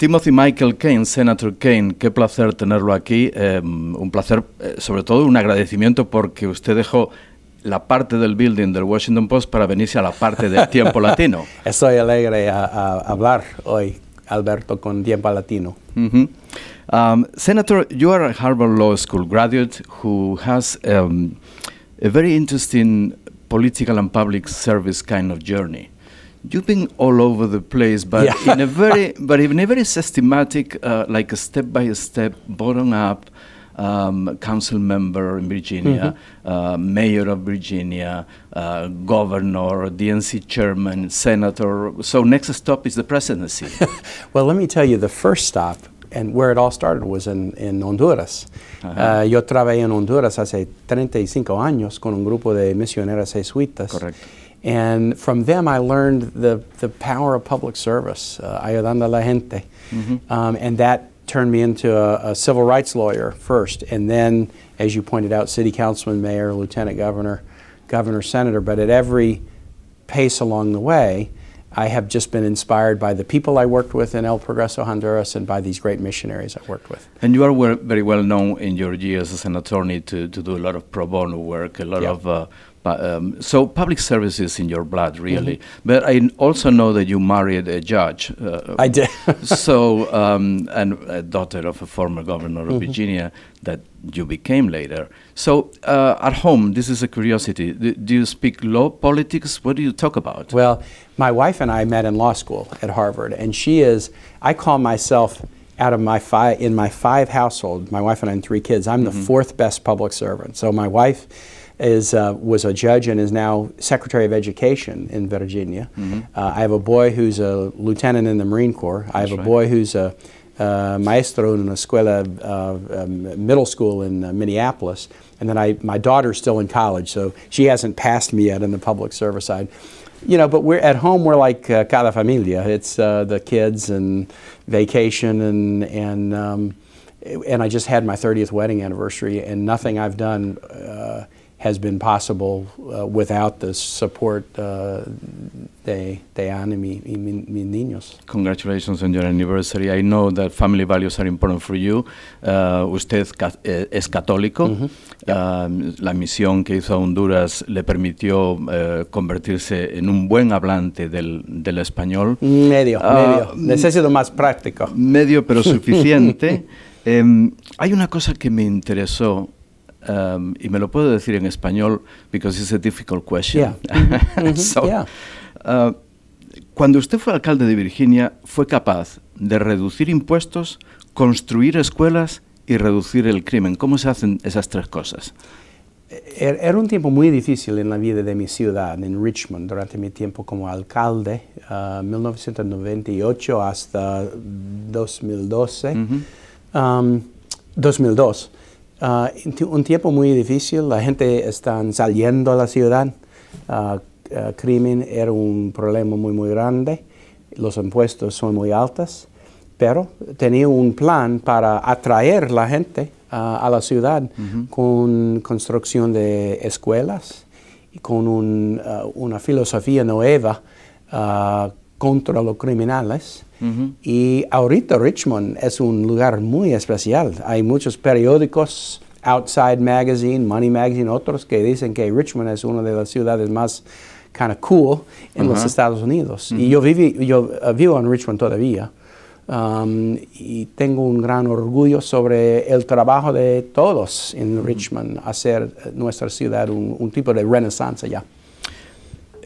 Timothy Michael Kane, Senator Kane, qué placer tenerlo aquí. Em, un placer, eh, sobre todo un agradecimiento porque usted dejó la parte del building del Washington Post para venirse a la parte del tiempo latino. Estoy alegre a, hablar hoy, Alberto, con tiempo latino. Um, Senator, you are a Harvard Law School graduate who has em, a very interesting political and public service kind of journey. you've been all over the place, but yeah. in a very, but in a very systematic, uh, like a step by step, bottom up. Um, council member in Virginia, mm-hmm. uh, mayor of Virginia, uh, governor, DNC chairman, senator. So next stop is the presidency. well, let me tell you, the first stop and where it all started was in, in Honduras. Uh-huh. Uh, yo trabajé en Honduras hace 35 años con un grupo de misioneras jesuitas. Correcto. And from them, I learned the, the power of public service, uh, ayudando a la gente. Mm -hmm. um, and that turned me into a, a, civil rights lawyer first, and then, as you pointed out, city councilman, mayor, lieutenant governor, governor, senator. But at every pace along the way, I have just been inspired by the people I worked with in El Progreso, Honduras, and by these great missionaries I worked with. And you are very well known in your years as an attorney to, to do a lot of pro bono work, a lot of uh, um, so public service is in your blood, mm-hmm. really. Mm -hmm. But I also know that you married a judge. Uh, I did. so um, and a daughter of a former governor of mm -hmm. Virginia that you became later. So uh, at home, this is a curiosity. do you speak law, politics? What do you talk about? Well, my wife and I met in law school at Harvard, and she is. I call myself out of my five in my five household. My wife and I and three kids. I'm mm -hmm. the mm-hmm. fourth best public servant. So my wife is, uh, was a judge and is now Secretary of Education in Virginia. Mm -hmm. uh, I have a boy who's a lieutenant in the Marine Corps. That's I have right. a boy who's a uh, maestro in a escuela, uh, um, middle school in uh, Minneapolis, and then I, my daughter's still in college, so she hasn't passed me yet in the public service side. You know, but we're at home. We're like uh, cada familia. It's uh, the kids and vacation and and um, and I just had my 30th wedding anniversary, and nothing I've done uh, has been possible uh, without the support uh, de, de Anne mis niños. Congratulations on your anniversary. I know that family values are important for you. Uh, usted eh, es católico. Um, la misión que hizo a Honduras le permitió eh, convertirse en un buen hablante del, del español. Medio, ah, medio. Necesito mm, más práctico. Medio, pero suficiente. Em, hay una cosa que me interesó Um, y me lo puedo decir en español because it's a difficult question. Mm-hmm. Mm-hmm. Uh, cuando usted fue alcalde de Virginia, fue capaz de reducir impuestos, construir escuelas y reducir el crimen. ¿Cómo se hacen esas tres cosas? Er-, era un tiempo muy difícil en la vida de mi ciudad, en Richmond, durante mi tiempo como alcalde, de uh, 1998 hasta 2012. 2002. Ah, un tiempo muy difícil, la gente está saliendo a la ciudad, El ah, ah, crimen era un problema muy, muy grande, los impuestos son muy altos, pero tenía un plan para atraer la gente a la ciudad con construcción de escuelas y con una filosofía nueva contra los criminales y ahorita Richmond es un lugar muy especial. Hay muchos periódicos, Outside Magazine, Money Magazine, otros que dicen que Richmond es una de las ciudades más kind of cool en los Estados Unidos. Y yo, uh, vivo en Richmond todavía. Um, y tengo un gran orgullo sobre el trabajo de todos en Richmond, hacer nuestra ciudad un, tipo de renaissance ya.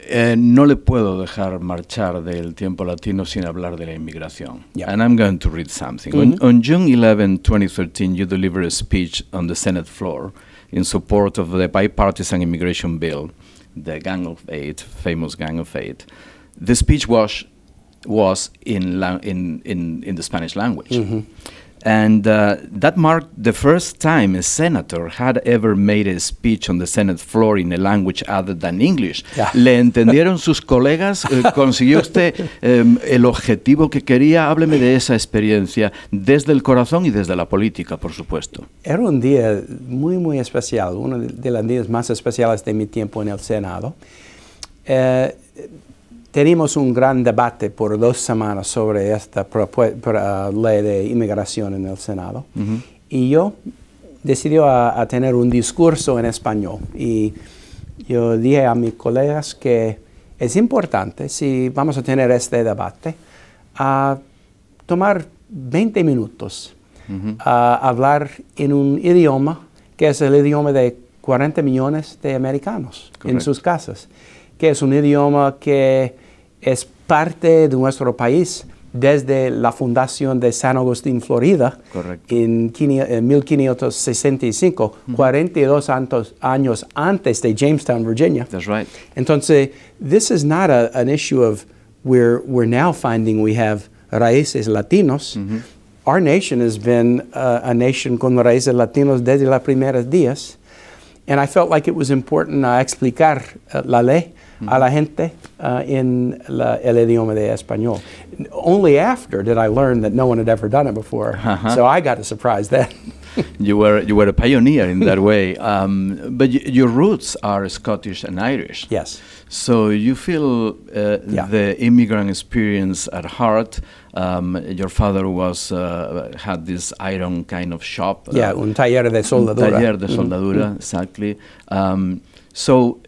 Eh, no le puedo dejar marchar del tiempo latino sin hablar de la inmigración. And I'm going to read something. on, mm-hmm. June 11, 2013, you delivered a speech on the Senate floor in support of the bipartisan immigration bill, the Gang of Eight, famous Gang of Eight. The speech was was in in in, the Spanish language. Mm-hmm. And uh, that la the first time un senator had ever made a speech on the Senate floor in a language other than English. ¿Le entendieron sus colegas? Eh, ¿Consiguió usted em, el objetivo que quería? Hábleme de esa experiencia desde el corazón y desde la política, por supuesto. Era un día muy, muy especial, uno de los días más especiales de mi tiempo en el Senado. Eh, tenemos un gran debate por dos semanas sobre esta uh, ley de inmigración en el Senado y yo decidí a, tener un discurso en español y yo dije a mis colegas que es importante, si vamos a tener este debate, a tomar 20 minutos a hablar en un idioma que es el idioma de 40 millones de americanos en sus casas, que es un idioma que es parte de nuestro país desde la fundación de San Agustín, Florida, en, 1565, 42 años antes de Jamestown, Virginia. Entonces, this is not an issue of where we're now finding we have raíces latinos. Our nation has been uh, a nation con raíces latinos desde los primeros días. And I felt like it was important uh, explicar uh, la ley mm-hmm. a la mm-hmm. gente uh, in la, el idioma de español. Only after did I learn that no one had ever done it before. Uh-huh. So I got a surprise then. you were you were a pioneer in that way. Um, but your roots are Scottish and Irish. Yes. So you feel uh, yeah. the immigrant experience at heart. Um, your father was uh, had this iron kind of shop. Uh, yeah, uh, un taller de soldadura. Un taller de mm-hmm. soldadura, mm -hmm. exactly. Um, so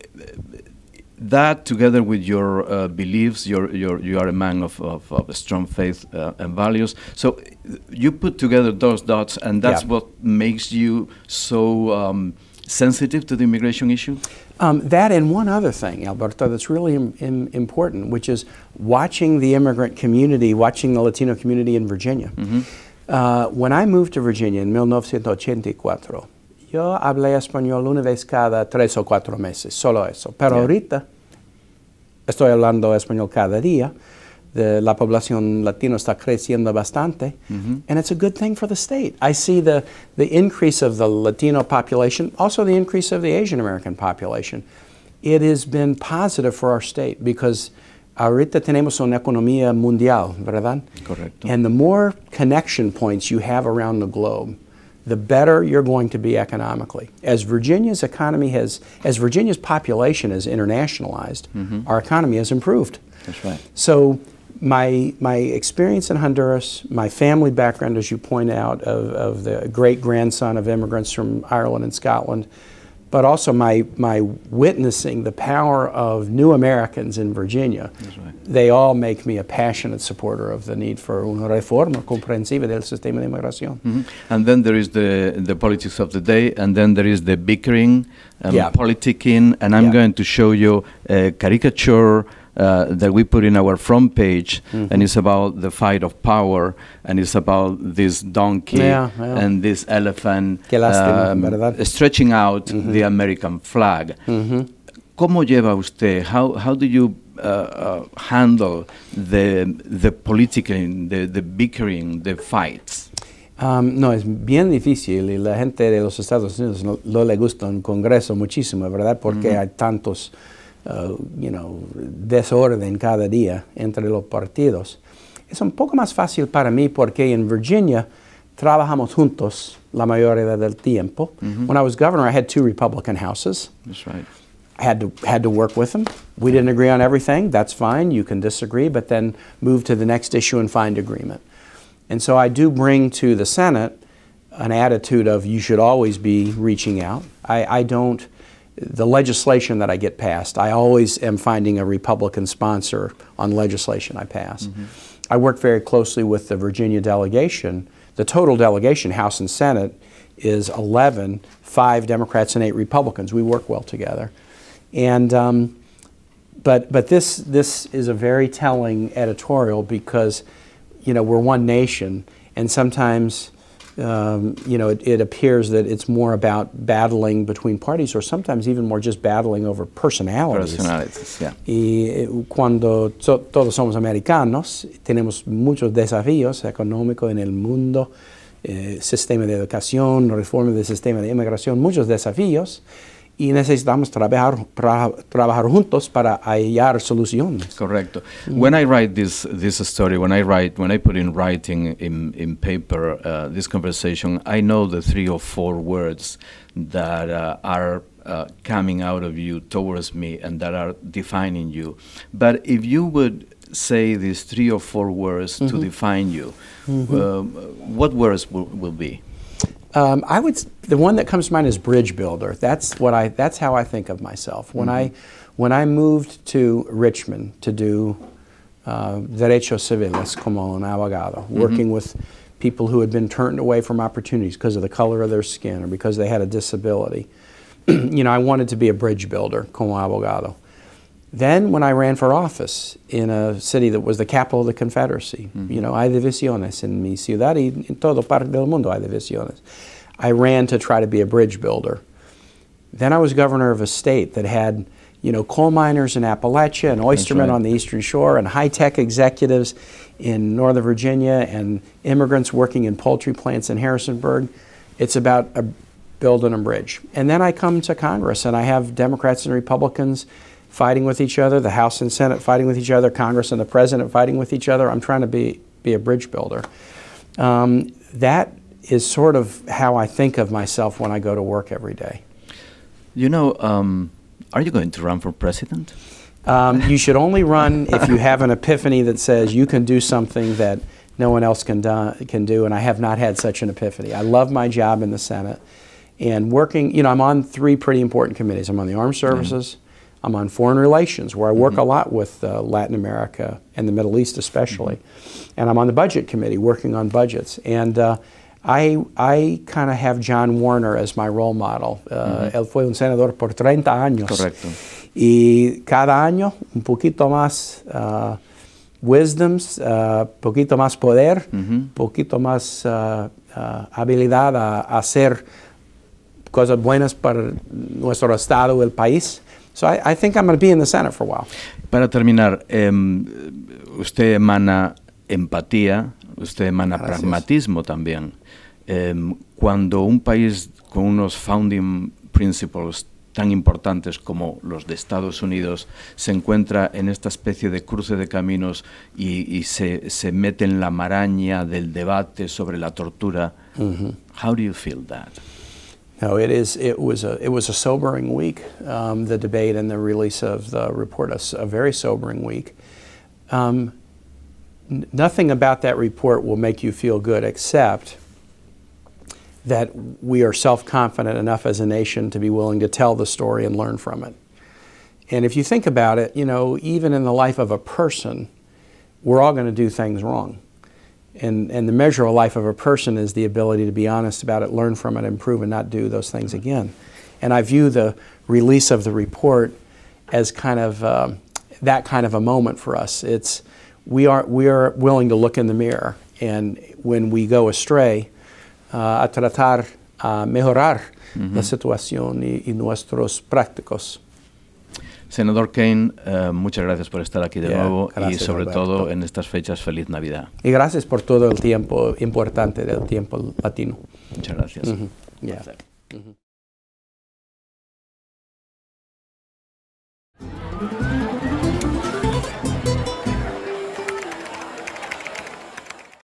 that together with your uh, beliefs, you're, you're, you are a man of, of, of strong faith uh, and values. So you put together those dots, and that's yeah. what makes you so um, sensitive to the immigration issue? Um, that and one other thing, Alberto, that's really Im Im important, which is watching the immigrant community, watching the Latino community in Virginia. Mm -hmm. uh, when I moved to Virginia in 1984, Yo hablé español una vez cada tres o cuatro meses, solo eso. Pero ahorita estoy hablando español cada día. la población latina está creciendo bastante, y and it's a good thing for the state. I see the, the increase of the Latino population, also the increase of the Asian American population. It has been positive for our state because ahorita tenemos una economía mundial, ¿verdad? Correcto. And the more connection points you have around the globe, the better you're going to be economically. As Virginia's economy has, as Virginia's population has internationalized, mm -hmm. our economy has improved. That's right. So my, my experience in Honduras, my family background, as you point out, of, of the great grandson of immigrants from Ireland and Scotland, but also my, my witnessing the power of new Americans in Virginia. Right. They all make me a passionate supporter of the need for una reforma comprensiva del sistema de migración. Mm -hmm. And then there is the, the politics of the day, and then there is the bickering, um, yeah. politicking, and I'm yeah. going to show you a uh, caricature uh, that we put in our front page, mm-hmm. and it's about the fight of power, and it's about this donkey yeah, yeah. and this elephant lastima, um, stretching out mm-hmm. the American flag. Mm-hmm. ¿Cómo lleva usted? How, how do you uh, uh, handle the, the political, the, the bickering, the fights? Um, no, es bien difícil y la gente de los Estados Unidos no, no le gusta un Congreso muchísimo, ¿verdad? Porque mm-hmm. hay tantos uh, you know, desorden cada día entre los partidos. Es un poco más fácil para mí porque en Virginia trabajamos juntos la mayoría del tiempo. Mm -hmm. When I was governor, I had two Republican houses. That's right. I had to had to work with them. We didn't agree on everything. That's fine. You can disagree, but then move to the next issue and find agreement. And so I do bring to the Senate an attitude of you should always be reaching out. I, I don't the legislation that I get passed, I always am finding a Republican sponsor on legislation I pass. Mm -hmm. I work very closely with the Virginia delegation. The total delegation, House and Senate, is 11, five Democrats and eight Republicans. We work well together. And, um, but, but this, this is a very telling editorial because, you know, we're one nation and sometimes um, you know, it, it, appears that it's more about battling between parties or sometimes even more just battling over personalities. personalities yeah. Y eh, cuando todos somos americanos, tenemos muchos desafíos económicos en el mundo, eh, sistema de educación, reforma del sistema de inmigración, muchos desafíos. y necesitamos trabajar, tra trabajar juntos para hallar soluciones. Correcto. Mm. When I write this, this story, when I write, when I put in writing in, in paper uh, this conversation, I know the three or four words that uh, are uh, coming out of you towards me and that are defining you. But if you would say these three or four words mm -hmm. to mm-hmm. define you, mm -hmm. what words will, will be? Um, I would the one that comes to mind is bridge builder. That's what I that's how I think of myself. When mm -hmm. I mm-hmm. when I moved to Richmond to do uh, derechos civiles como un abogado, mm -hmm. working with people who had been turned away from opportunities because of the color of their skin or because they had a disability. you know, I wanted to be a bridge builder como abogado. Then when I ran for office in a city that was the capital of the Confederacy, mm-hmm. you know, hay divisiones en mi ciudad y en todo parte del mundo hay divisiones. I ran to try to be a bridge builder. Then I was governor of a state that had, you know, coal miners in Appalachia and oystermen right. on the Eastern Shore and high-tech executives in Northern Virginia and immigrants working in poultry plants in Harrisonburg. It's about a building a bridge. And then I come to Congress and I have Democrats and Republicans fighting with each other, the House and Senate fighting with each other, Congress and the President fighting with each other. I'm trying to be, be a bridge builder. Um, that is sort of how I think of myself when I go to work every day. You know, um, are you going to run for president? Um, you should only run if you have an epiphany that says you can do something that no one else can do, can do, and I have not had such an epiphany. I love my job in the Senate, and working, you know, I'm on three pretty important committees. I'm on the Armed mm-hmm. Services, mm I'm on foreign relations, where I work mm -hmm. a lot with uh, Latin America and the Middle East, especially. Mm -hmm. And I'm on the budget committee working on budgets. And uh, I, I kind of have John Warner as my role model. Uh, mm-hmm. Él fue un senador por 30 años. Correcto. Y cada año un poquito más uh, wisdoms, uh, poquito más poder, mm-hmm. poquito más habilidad a, a hacer cosas buenas para nuestro estado, el país. So I, think I'm going to be in the Senate for while. Para terminar, em, usted emana empatía, usted emana pragmatismo también. Em, cuando un país con unos founding principles tan importantes como los de Estados Unidos se encuentra en esta especie de cruce de caminos y, se, se, mete en la maraña del debate sobre la tortura. ¿cómo -hmm. How do you feel that? No, it is. It was a it was a sobering week. Um, the debate and the release of the report, a, a very sobering week. Um, nothing about that report will make you feel good, except that we are self-confident enough as a nation to be willing to tell the story and learn from it. And if you think about it, you know, even in the life of a person, we're all going to do things wrong. And, and the measure of life of a person is the ability to be honest about it, learn from it, improve, and not do those things again. And I view the release of the report as kind of uh, that kind of a moment for us. It's we are we are willing to look in the mirror, and when we go astray, uh, a tratar a mejorar mm -hmm. la situación y, y nuestros prácticos. Senador Kane, eh, muchas gracias por estar aquí de nuevo y sobre todo en estas fechas, feliz Navidad. Y gracias por todo el tiempo importante del tiempo latino. Muchas gracias.